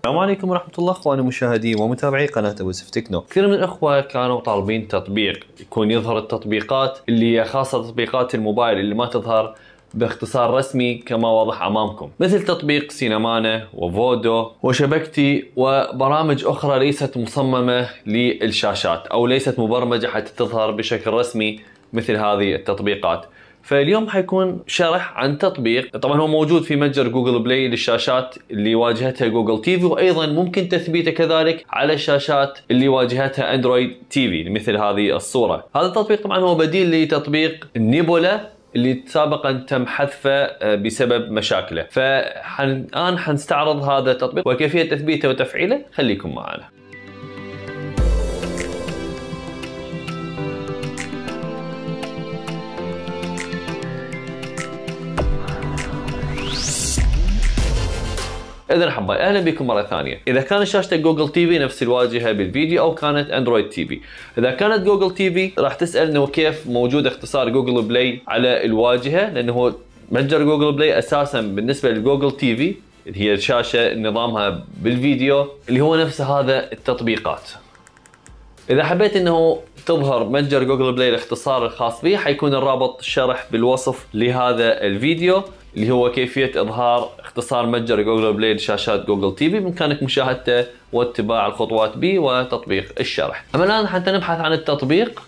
السلام عليكم ورحمة الله اخواني مشاهدي ومتابعي قناة ابو سيف تكنو، كثير من الاخوة كانوا طالبين تطبيق يكون يظهر التطبيقات اللي هي خاصة تطبيقات الموبايل اللي ما تظهر باختصار رسمي كما واضح امامكم، مثل تطبيق سينمانا وفودو وشبكتي وبرامج اخرى ليست مصممة للشاشات او ليست مبرمجة حتى تظهر بشكل رسمي مثل هذه التطبيقات. فاليوم حيكون شرح عن تطبيق طبعا هو موجود في متجر جوجل بلاي للشاشات اللي واجهتها جوجل تي في وايضا ممكن تثبيته كذلك على الشاشات اللي واجهتها اندرويد تي في مثل هذه الصوره هذا التطبيق طبعا هو بديل لتطبيق نيبولا اللي سابقا تم حذفه آه، بسبب مشاكله فالان حنستعرض هذا التطبيق وكيفيه تثبيته وتفعيله خليكم معنا اذا حباي اهلا بكم مره ثانيه اذا كانت شاشتك جوجل تي في نفس الواجهه بالفيديو او كانت اندرويد تي في اذا كانت جوجل تي في راح تسال انه كيف موجود اختصار جوجل بلاي على الواجهه لانه متجر جوجل بلاي اساسا بالنسبه لجوجل تي في اللي هي الشاشه نظامها بالفيديو اللي هو نفس هذا التطبيقات اذا حبيت انه تظهر متجر جوجل بلاي الاختصار الخاص به حيكون الرابط الشرح بالوصف لهذا الفيديو اللي هو كيفيه اظهار اختصار متجر جوجل بلاي لشاشات جوجل تي في بامكانك مشاهدته واتباع الخطوات به وتطبيق الشرح. اما الان حتى نبحث عن التطبيق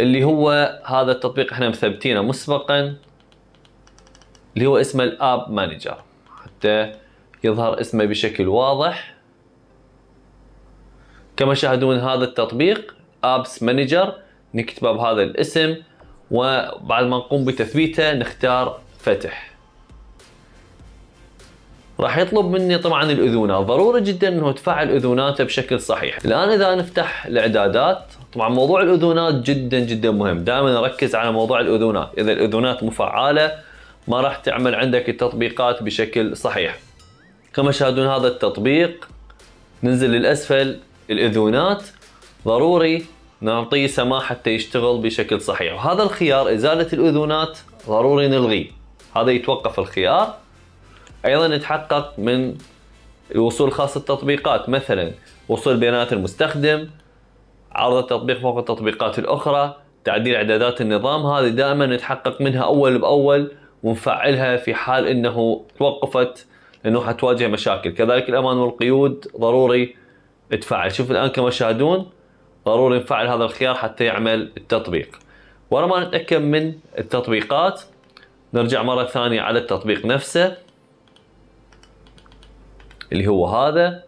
اللي هو هذا التطبيق احنا مثبتينه مسبقا اللي هو اسمه الاب مانجر حتى يظهر اسمه بشكل واضح كما تشاهدون هذا التطبيق ابس مانجر نكتبه بهذا الاسم وبعد ما نقوم بتثبيته نختار فتح راح يطلب مني طبعا الاذونه ضروري جدا انه تفعل اذوناته بشكل صحيح الان اذا نفتح الاعدادات طبعا موضوع الاذونات جدا جدا مهم دائما نركز على موضوع الاذونات اذا الاذونات مفعاله ما راح تعمل عندك التطبيقات بشكل صحيح كما تشاهدون هذا التطبيق ننزل للاسفل الاذونات ضروري نعطيه سماح حتى يشتغل بشكل صحيح وهذا الخيار ازاله الاذونات ضروري نلغيه هذا يتوقف الخيار ايضا يتحقق من الوصول خاص التطبيقات مثلا وصول بيانات المستخدم عرض التطبيق فوق التطبيقات الاخرى تعديل اعدادات النظام هذه دائما نتحقق منها اول باول ونفعلها في حال انه توقفت لانه حتواجه مشاكل كذلك الامان والقيود ضروري تفعل شوف الان كما تشاهدون ضروري نفعل هذا الخيار حتى يعمل التطبيق ورا ما نتاكد من التطبيقات نرجع مرة ثانية على التطبيق نفسه اللي هو هذا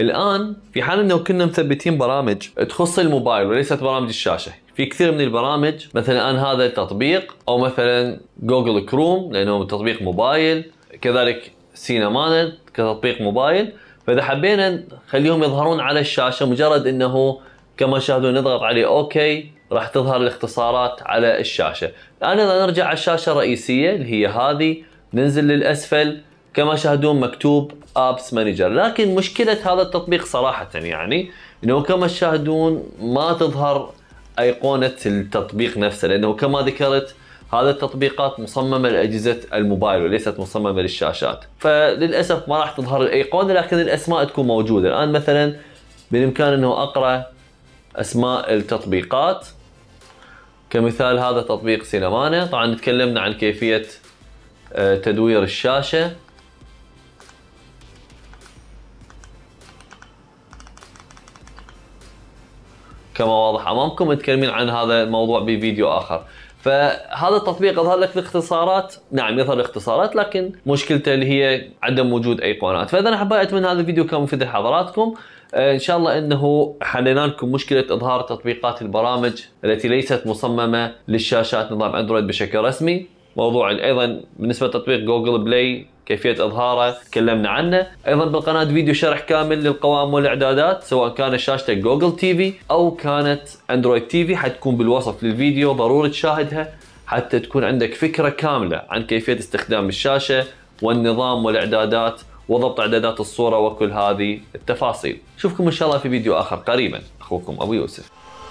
الآن في حال أنه كنا مثبتين برامج تخص الموبايل وليست برامج الشاشة في كثير من البرامج مثلا الآن هذا التطبيق أو مثلا جوجل كروم لأنه تطبيق موبايل كذلك سينا كتطبيق موبايل فإذا حبينا نخليهم يظهرون على الشاشة مجرد أنه كما شاهدون نضغط عليه أوكي راح تظهر الاختصارات على الشاشه الان اذا نرجع على الشاشه الرئيسيه اللي هي هذه ننزل للاسفل كما شاهدون مكتوب ابس مانجر لكن مشكله هذا التطبيق صراحه يعني انه كما تشاهدون ما تظهر ايقونه التطبيق نفسه لانه كما ذكرت هذه التطبيقات مصممه لاجهزه الموبايل وليست مصممه للشاشات فللاسف ما راح تظهر الايقونه لكن الاسماء تكون موجوده الان مثلا بالامكان انه اقرا اسماء التطبيقات كمثال هذا تطبيق سينمانا طبعا تكلمنا عن كيفية آه، تدوير الشاشة كما واضح امامكم متكلمين عن هذا الموضوع بفيديو اخر فهذا التطبيق اظهر لك الاختصارات نعم يظهر الاختصارات لكن مشكلته اللي هي عدم وجود ايقونات فاذا حبيت من هذا الفيديو كان مفيد لحضراتكم آه، ان شاء الله انه حلينا لكم مشكله اظهار تطبيقات البرامج التي ليست مصممه للشاشات نظام اندرويد بشكل رسمي موضوع ايضا بالنسبه لتطبيق جوجل بلاي كيفيه اظهاره تكلمنا عنه ايضا بالقناه فيديو شرح كامل للقوائم والاعدادات سواء كانت شاشتك جوجل تي في او كانت اندرويد تي في حتكون بالوصف للفيديو ضروري تشاهدها حتى تكون عندك فكره كامله عن كيفيه استخدام الشاشه والنظام والاعدادات وضبط اعدادات الصوره وكل هذه التفاصيل اشوفكم ان شاء الله في فيديو اخر قريبا اخوكم ابو يوسف